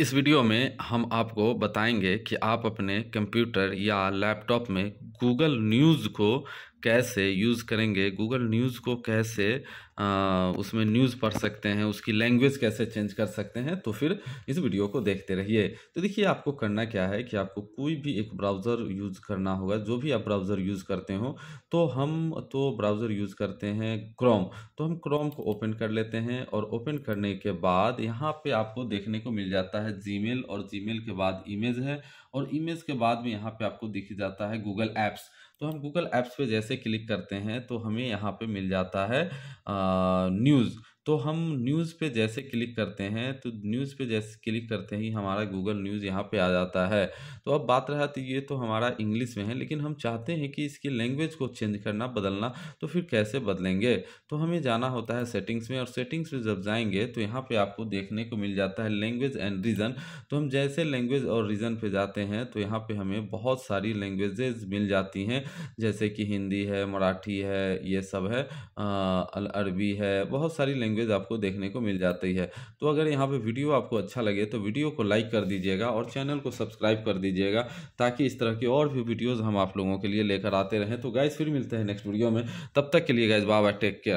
इस वीडियो में हम आपको बताएंगे कि आप अपने कंप्यूटर या लैपटॉप में गूगल न्यूज़ को कैसे यूज़ करेंगे गूगल न्यूज़ को कैसे आ, उसमें न्यूज़ पढ़ सकते हैं उसकी लैंग्वेज कैसे चेंज कर सकते हैं तो फिर इस वीडियो को देखते रहिए तो देखिए आपको करना क्या है कि आपको कोई भी एक ब्राउज़र यूज़ करना होगा जो भी आप ब्राउज़र यूज़ करते हो तो हम तो ब्राउज़र यूज़ करते हैं क्रोम तो हम क्रोम को ओपन कर लेते हैं और ओपन करने के बाद यहाँ पर आपको देखने को मिल जाता है जी और जी के बाद इमेज है और इमेज के बाद में यहाँ पर आपको दिख जाता है गूगल ऐप्स तो हम गूगल ऐप्स पे जैसे क्लिक करते हैं तो हमें यहाँ पे मिल जाता है न्यूज़ तो हम न्यूज़ पे जैसे क्लिक करते हैं तो न्यूज़ पे जैसे क्लिक करते ही हमारा गूगल न्यूज़ यहाँ पे आ जाता है तो अब बात रहा तो ये तो हमारा इंग्लिश में है लेकिन हम चाहते हैं कि इसकी लैंग्वेज को चेंज करना बदलना तो फिर कैसे बदलेंगे तो हमें जाना होता है सेटिंग्स में और सेटिंग्स में जब जाएंगे तो यहाँ पर आपको देखने को मिल जाता है लैंग्वेज एंड रीज़न तो हम जैसे लैंग्वेज और रीज़न पर जाते हैं तो यहाँ पर हमें बहुत सारी लैंग्वेजेज मिल जाती हैं जैसे कि हिंदी है मराठी है ये सब है अरबी है बहुत सारी लैंग्वेज लैंग्वेज आपको देखने को मिल जाती है तो अगर यहाँ पे वीडियो आपको अच्छा लगे तो वीडियो को लाइक कर दीजिएगा और चैनल को सब्सक्राइब कर दीजिएगा ताकि इस तरह की और भी वीडियोज़ हम आप लोगों के लिए लेकर आते रहें तो गाइज फिर मिलते हैं नेक्स्ट वीडियो में तब तक के लिए गाइज बाबा टेक केयर